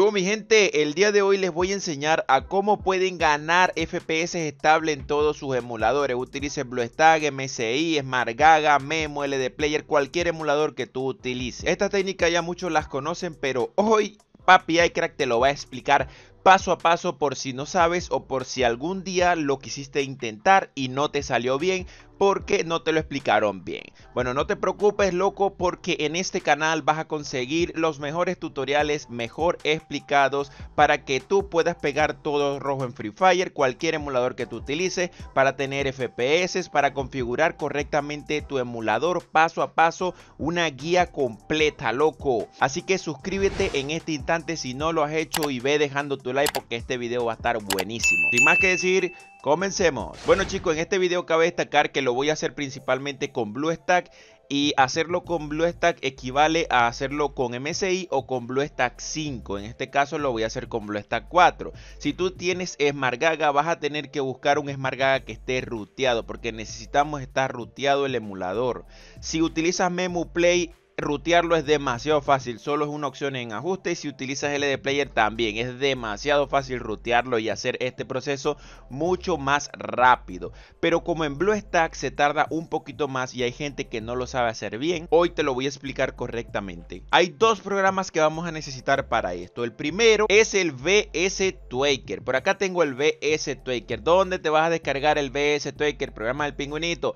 Yo mi gente, el día de hoy les voy a enseñar a cómo pueden ganar FPS estable en todos sus emuladores. Utilicen BlueStack, MSI, Gaga, Memo, LD Player, cualquier emulador que tú utilices. Esta técnica ya muchos las conocen, pero hoy Papi iCrack te lo va a explicar paso a paso por si no sabes o por si algún día lo quisiste intentar y no te salió bien porque no te lo explicaron bien. Bueno, no te preocupes loco porque en este canal vas a conseguir los mejores tutoriales mejor explicados para que tú puedas pegar todo rojo en Free Fire, cualquier emulador que tú utilices para tener FPS, para configurar correctamente tu emulador paso a paso, una guía completa loco. Así que suscríbete en este instante si no lo has hecho y ve dejando tu like porque este video va a estar buenísimo. Sin más que decir, Comencemos. Bueno chicos, en este video cabe destacar que lo voy a hacer principalmente con Stack. y hacerlo con Stack equivale a hacerlo con MSI o con Stack 5. En este caso lo voy a hacer con BlueStack 4. Si tú tienes Esmargaga, vas a tener que buscar un Esmargaga que esté ruteado porque necesitamos estar ruteado el emulador. Si utilizas Play rutearlo es demasiado fácil, solo es una opción en ajuste y si utilizas LD Player también es demasiado fácil rutearlo y hacer este proceso mucho más rápido. Pero como en BlueStack se tarda un poquito más y hay gente que no lo sabe hacer bien, hoy te lo voy a explicar correctamente. Hay dos programas que vamos a necesitar para esto. El primero es el BS Tweaker. Por acá tengo el BS Tweaker. donde te vas a descargar el BS Tweaker? Programa del pingüinito.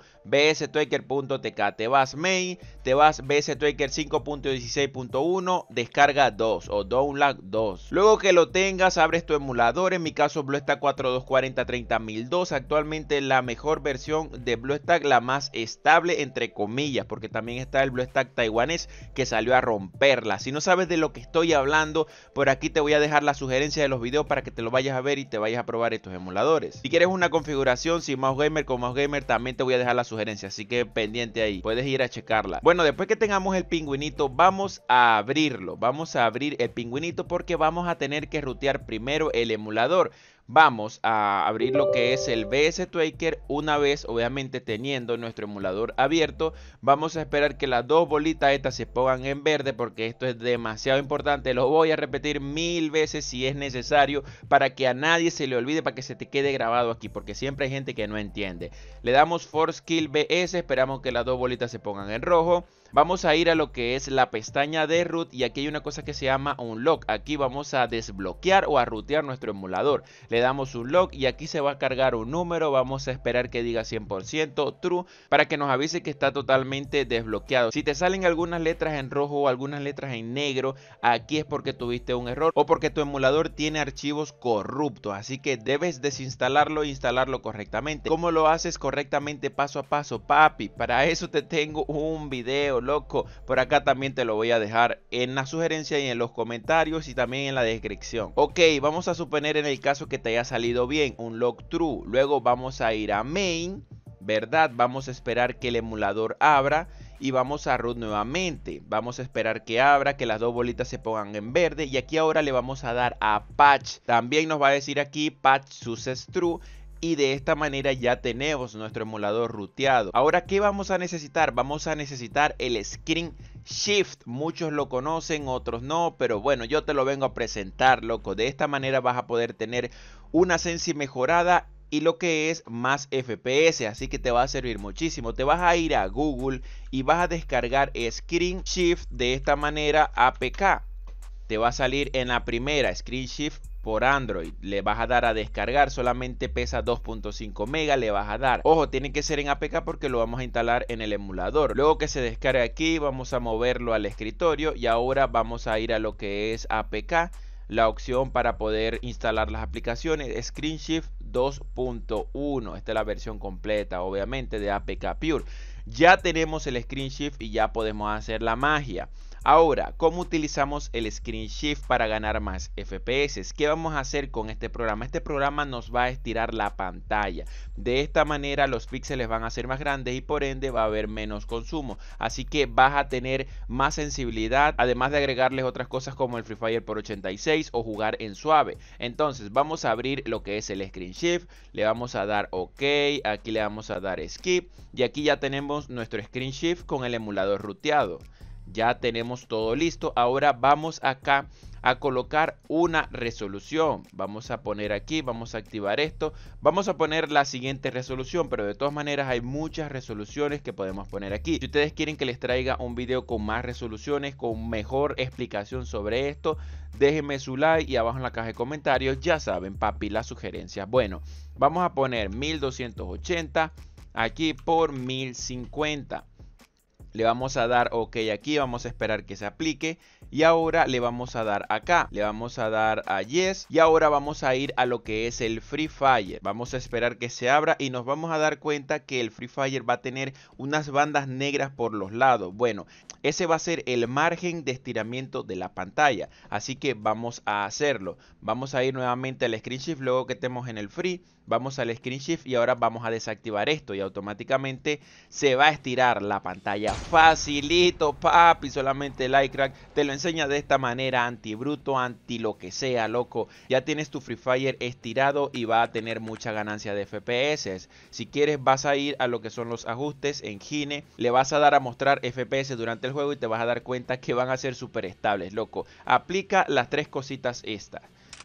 punto Twaker.tk. Te vas main, te vas BS Tweaker el 5.16.1, descarga 2 o download 2. Luego que lo tengas, abres tu emulador. En mi caso, BlueStack 4240 3002. Actualmente la mejor versión de BlueStack, la más estable, entre comillas, porque también está el BlueStack taiwanés que salió a romperla. Si no sabes de lo que estoy hablando, por aquí te voy a dejar la sugerencia de los videos para que te lo vayas a ver y te vayas a probar estos emuladores. Si quieres una configuración sin mouse gamer con mouse gamer, también te voy a dejar la sugerencia. Así que pendiente ahí, puedes ir a checarla. Bueno, después que tengamos el pingüinito, vamos a abrirlo. Vamos a abrir el pingüinito porque vamos a tener que rutear primero el emulador vamos a abrir lo que es el BS Tweaker una vez obviamente teniendo nuestro emulador abierto vamos a esperar que las dos bolitas estas se pongan en verde porque esto es demasiado importante lo voy a repetir mil veces si es necesario para que a nadie se le olvide para que se te quede grabado aquí porque siempre hay gente que no entiende le damos force kill BS esperamos que las dos bolitas se pongan en rojo vamos a ir a lo que es la pestaña de root y aquí hay una cosa que se llama unlock aquí vamos a desbloquear o a rootear nuestro emulador le damos un log y aquí se va a cargar un número, vamos a esperar que diga 100% true para que nos avise que está totalmente desbloqueado. Si te salen algunas letras en rojo o algunas letras en negro, aquí es porque tuviste un error o porque tu emulador tiene archivos corruptos, así que debes desinstalarlo e instalarlo correctamente. ¿Cómo lo haces correctamente paso a paso, papi? Para eso te tengo un video, loco. Por acá también te lo voy a dejar en la sugerencia y en los comentarios y también en la descripción. Ok, vamos a suponer en el caso que ya haya salido bien, un log true. Luego vamos a ir a main, ¿verdad? Vamos a esperar que el emulador abra y vamos a root nuevamente. Vamos a esperar que abra, que las dos bolitas se pongan en verde y aquí ahora le vamos a dar a patch. También nos va a decir aquí patch success true. Y de esta manera ya tenemos nuestro emulador ruteado. Ahora, ¿qué vamos a necesitar? Vamos a necesitar el screen Shift, muchos lo conocen, otros no, pero bueno, yo te lo vengo a presentar, loco. De esta manera vas a poder tener una Sensi mejorada y lo que es más FPS, así que te va a servir muchísimo. Te vas a ir a Google y vas a descargar Screen Shift de esta manera APK. Te va a salir en la primera Screen Shift por Android. Le vas a dar a descargar, solamente pesa 2.5 mega, le vas a dar. Ojo, tiene que ser en APK porque lo vamos a instalar en el emulador. Luego que se descargue aquí, vamos a moverlo al escritorio y ahora vamos a ir a lo que es APK. La opción para poder instalar las aplicaciones ScreenShift 2.1. Esta es la versión completa, obviamente, de APK Pure ya tenemos el screen shift y ya podemos hacer la magia. Ahora, ¿cómo utilizamos el screen shift para ganar más FPS? ¿Qué vamos a hacer con este programa? Este programa nos va a estirar la pantalla. De esta manera los píxeles van a ser más grandes y por ende va a haber menos consumo. Así que vas a tener más sensibilidad, además de agregarles otras cosas como el Free Fire por 86 o jugar en suave. Entonces, vamos a abrir lo que es el screen shift, le vamos a dar OK, aquí le vamos a dar skip y aquí ya tenemos nuestro screen shift con el emulador ruteado. Ya tenemos todo listo. Ahora vamos acá a colocar una resolución. Vamos a poner aquí, vamos a activar esto. Vamos a poner la siguiente resolución, pero de todas maneras hay muchas resoluciones que podemos poner aquí. Si ustedes quieren que les traiga un video con más resoluciones, con mejor explicación sobre esto, déjenme su like y abajo en la caja de comentarios, ya saben, papi, las sugerencias. Bueno, vamos a poner 1280 aquí por 1050 le vamos a dar ok aquí, vamos a esperar que se aplique y ahora le vamos a dar acá, le vamos a dar a yes y ahora vamos a ir a lo que es el Free Fire, vamos a esperar que se abra y nos vamos a dar cuenta que el Free Fire va a tener unas bandas negras por los lados, bueno ese va a ser el margen de estiramiento de la pantalla, así que vamos a hacerlo, vamos a ir nuevamente al screen shift luego que estemos en el Free, vamos al screen shift y ahora vamos a desactivar esto y automáticamente se va a estirar la pantalla Facilito, papi. Solamente el te lo enseña de esta manera. Anti-bruto, anti lo que sea, loco. Ya tienes tu Free Fire estirado y va a tener mucha ganancia de FPS. Si quieres, vas a ir a lo que son los ajustes en Gine. Le vas a dar a mostrar FPS durante el juego y te vas a dar cuenta que van a ser súper estables, loco. Aplica las tres cositas estas.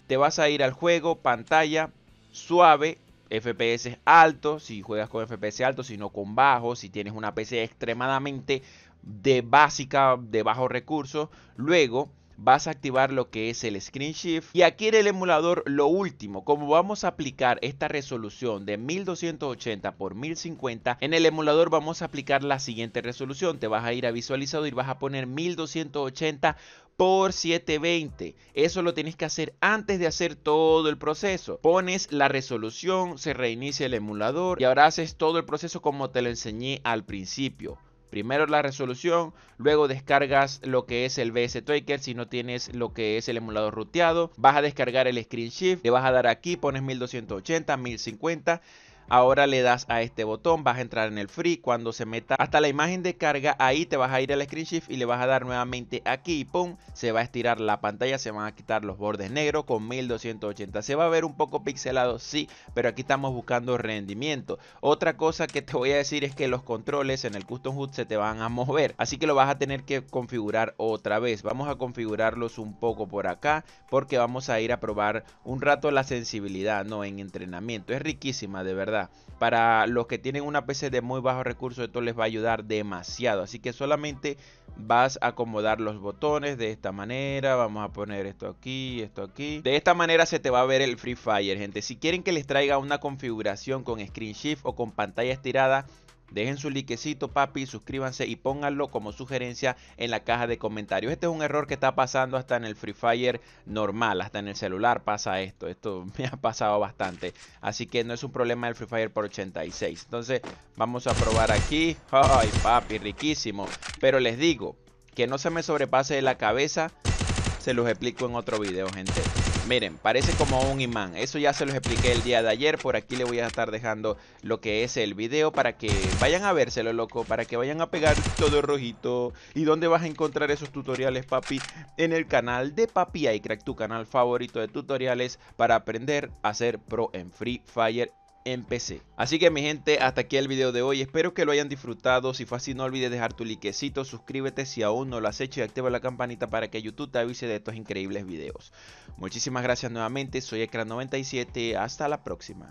Te vas a ir al juego, pantalla, suave FPS alto, si juegas con FPS alto, si no con bajo, si tienes una PC extremadamente de básica, de bajo recurso, Luego, vas a activar lo que es el screen shift y aquí en el emulador lo último como vamos a aplicar esta resolución de 1280 por 1050 en el emulador vamos a aplicar la siguiente resolución te vas a ir a visualizador y vas a poner 1280 por 720. Eso lo tienes que hacer antes de hacer todo el proceso. Pones la resolución, se reinicia el emulador y ahora haces todo el proceso como te lo enseñé al principio. Primero la resolución, luego descargas lo que es el vs Tracker. si no tienes lo que es el emulador ruteado. Vas a descargar el screen shift, le vas a dar aquí, pones 1280, 1050 Ahora le das a este botón, vas a entrar en el free. Cuando se meta hasta la imagen de carga, ahí te vas a ir al screen shift y le vas a dar nuevamente aquí y ¡pum! Se va a estirar la pantalla, se van a quitar los bordes negros con 1280. Se va a ver un poco pixelado, sí, pero aquí estamos buscando rendimiento. Otra cosa que te voy a decir es que los controles en el Custom hood se te van a mover, así que lo vas a tener que configurar otra vez. Vamos a configurarlos un poco por acá porque vamos a ir a probar un rato la sensibilidad, no en entrenamiento. Es riquísima, de verdad para los que tienen una PC de muy bajo recurso, esto les va a ayudar demasiado. Así que solamente vas a acomodar los botones de esta manera. Vamos a poner esto aquí, esto aquí. De esta manera se te va a ver el Free Fire, gente. Si quieren que les traiga una configuración con screen shift o con pantalla estirada, Dejen su likecito, papi, suscríbanse y pónganlo como sugerencia en la caja de comentarios. Este es un error que está pasando hasta en el Free Fire normal, hasta en el celular pasa esto. Esto me ha pasado bastante. Así que no es un problema del Free Fire por 86. Entonces, vamos a probar aquí. Ay, papi, riquísimo. Pero les digo, que no se me sobrepase de la cabeza, se los explico en otro video, gente. Miren, parece como un imán. Eso ya se los expliqué el día de ayer. Por aquí le voy a estar dejando lo que es el video para que vayan a vérselo, loco. Para que vayan a pegar todo rojito. ¿Y dónde vas a encontrar esos tutoriales, papi? En el canal de Papi iCrack, tu canal favorito de tutoriales para aprender a ser pro en Free Fire en Así que mi gente, hasta aquí el video de hoy. Espero que lo hayan disfrutado. Si fue así, no olvides dejar tu likecito, suscríbete si aún no lo has hecho y activa la campanita para que YouTube te avise de estos increíbles videos. Muchísimas gracias nuevamente. Soy Ecran97. Hasta la próxima.